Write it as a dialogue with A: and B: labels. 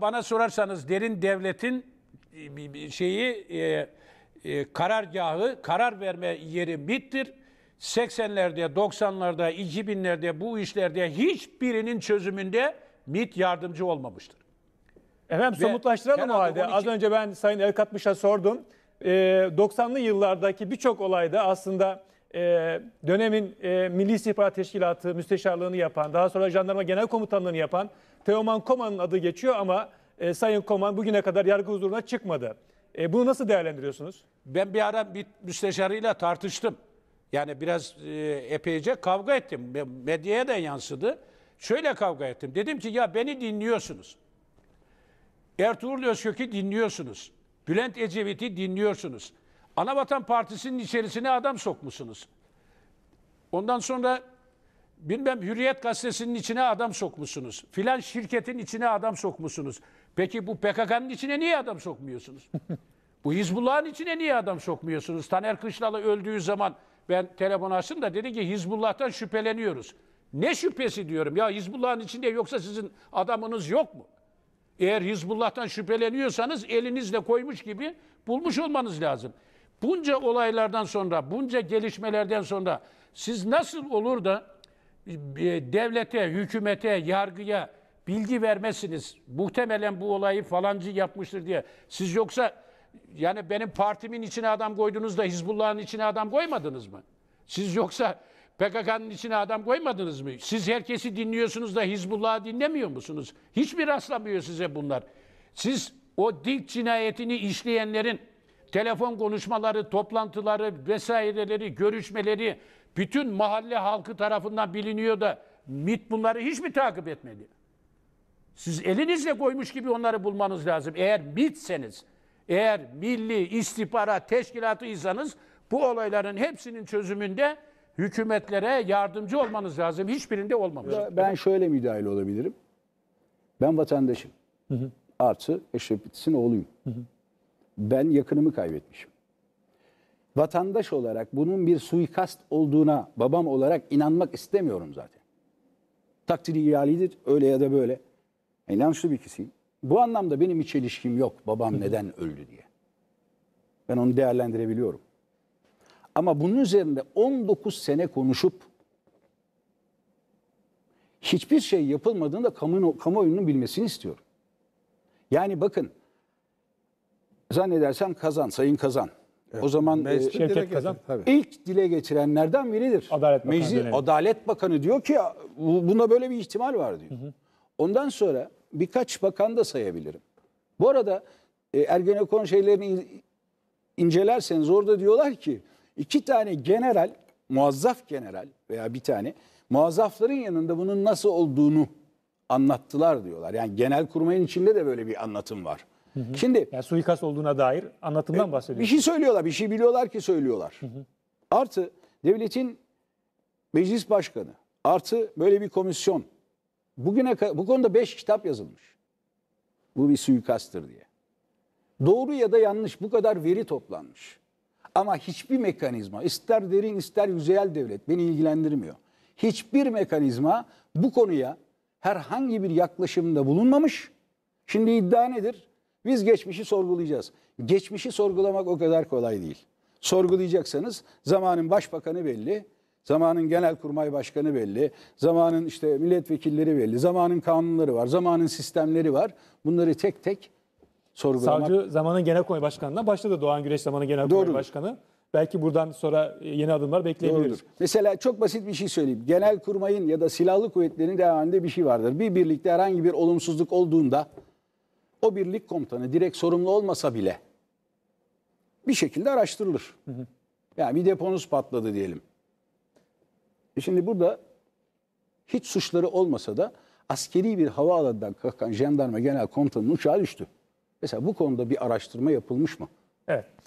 A: bana sorarsanız derin devletin e, şeyi e, e, karargahı, karar verme yeri MIT'tir. 80'lerde, 90'larda, 2000'lerde bu işlerde hiçbirinin çözümünde MIT yardımcı olmamıştır. Efendim Ve somutlaştıralım o halde. 12... Az önce ben Sayın Elkatmış'a sordum. E, 90'lı yıllardaki birçok olayda aslında e, dönemin e, Milli İstihbarat Teşkilatı müsteşarlığını yapan, daha sonra Jandarma Genel Komutanlığını yapan Teoman Koman'ın adı geçiyor ama e, Sayın Koman bugüne kadar yargı huzuruna çıkmadı. E, bunu nasıl değerlendiriyorsunuz? Ben bir ara bir müsteşarıyla tartıştım. Yani biraz e, epeyce kavga ettim. Medyaya da yansıdı. Şöyle kavga ettim. Dedim ki ya beni dinliyorsunuz. Ertuğrul Özkök'ü dinliyorsunuz. Bülent Ecevit'i dinliyorsunuz. Anavatan Partisi'nin içerisine adam sokmuşsunuz. Ondan sonra bilmem Hürriyet Gazetesi'nin içine adam sokmuşsunuz. Filan şirketin içine adam sokmuşsunuz. Peki bu PKK'nın içine niye adam sokmuyorsunuz? bu Hizbullah'ın içine niye adam sokmuyorsunuz? Taner Kışlalı öldüğü zaman ben telefon açtım da dedi ki Hizbullah'tan şüpheleniyoruz. Ne şüphesi diyorum ya Hizbullah'ın içinde yoksa sizin adamınız yok mu? Eğer Hizbullah'tan şüpheleniyorsanız elinizle koymuş gibi bulmuş olmanız lazım. Bunca olaylardan sonra, bunca gelişmelerden sonra siz nasıl olur da e, devlete, hükümete, yargıya bilgi vermezsiniz? Muhtemelen bu olayı falancı yapmıştır diye. Siz yoksa yani benim partimin içine adam koydunuz da Hizbullah'ın içine adam koymadınız mı? Siz yoksa PKK'nın içine adam koymadınız mı? Siz herkesi dinliyorsunuz da Hizbullah'ı dinlemiyor musunuz? Hiçbir rastlamıyor size bunlar. Siz o dik cinayetini işleyenlerin telefon konuşmaları, toplantıları vesaireleri, görüşmeleri bütün mahalle halkı tarafından biliniyor da MIT bunları hiç mi takip etmedi? Siz elinizle koymuş gibi onları bulmanız lazım. Eğer MIT'seniz, eğer Milli İstihbarat Teşkilatı'ysanız bu olayların hepsinin çözümünde hükümetlere yardımcı olmanız lazım. Hiçbirinde olmamış.
B: Ben şöyle müdahil olabilirim. Ben vatandaşım. Hı hı. Artı Eşref oğluyum. Hı hı ben yakınımı kaybetmişim. Vatandaş olarak bunun bir suikast olduğuna babam olarak inanmak istemiyorum zaten. Takdiri ihalidir öyle ya da böyle. E, inançlı bir kişiyim. Bu anlamda benim hiç ilişkim yok babam neden öldü diye. Ben onu değerlendirebiliyorum. Ama bunun üzerinde 19 sene konuşup hiçbir şey yapılmadığını da kamu, kamuoyunun bilmesini istiyorum. Yani bakın zannedersem Kazan, Sayın Kazan. Evet. O zaman e, Şevket Kazan tabii. ilk dile getirenlerden biridir. Adalet Bakanı Meclis Adalet Bakanı diyor ki bunda böyle bir ihtimal var diyor. Hı hı. Ondan sonra birkaç bakan da sayabilirim. Bu arada e, Ergenekon şeylerini incelerseniz orada diyorlar ki iki tane general, muazzaf general veya bir tane muazzafların yanında bunun nasıl olduğunu anlattılar diyorlar. Yani genel kurmayın içinde de böyle bir anlatım var. Hı Şimdi yani suikast olduğuna dair anlatımdan e, bahsediyoruz. Bir şey söylüyorlar, bir şey biliyorlar ki söylüyorlar. Hı hı. Artı devletin meclis başkanı, artı böyle bir komisyon. Bugüne bu konuda 5 kitap yazılmış. Bu bir suikasttır diye. Doğru ya da yanlış bu kadar veri toplanmış. Ama hiçbir mekanizma, ister derin ister yüzeyel devlet beni ilgilendirmiyor. Hiçbir mekanizma bu konuya herhangi bir yaklaşımda bulunmamış. Şimdi iddia nedir? Biz geçmişi sorgulayacağız. Geçmişi sorgulamak o kadar kolay değil. Sorgulayacaksanız zamanın başbakanı belli, zamanın genel kurmay başkanı belli, zamanın işte milletvekilleri belli, zamanın kanunları var, zamanın sistemleri var. Bunları tek tek sorgulamak. Savcı
A: zamanın genel kurmay başkanına başladı Doğan Güneş zamanın genel kurmay Doğrudur. başkanı. Belki buradan sonra yeni adımlar bekleyebiliriz. Doğrudur.
B: Mesela çok basit bir şey söyleyeyim. Genel kurmayın ya da silahlı kuvvetlerin devamında bir şey vardır. Bir birlikte herhangi bir olumsuzluk olduğunda o birlik komutanı direkt sorumlu olmasa bile bir şekilde araştırılır. Hı hı. Yani bir deponuz patladı diyelim. E şimdi burada hiç suçları olmasa da askeri bir havaalanından kalkan jandarma genel komutanının uçağı düştü. Mesela bu konuda bir araştırma yapılmış mı?
A: Evet.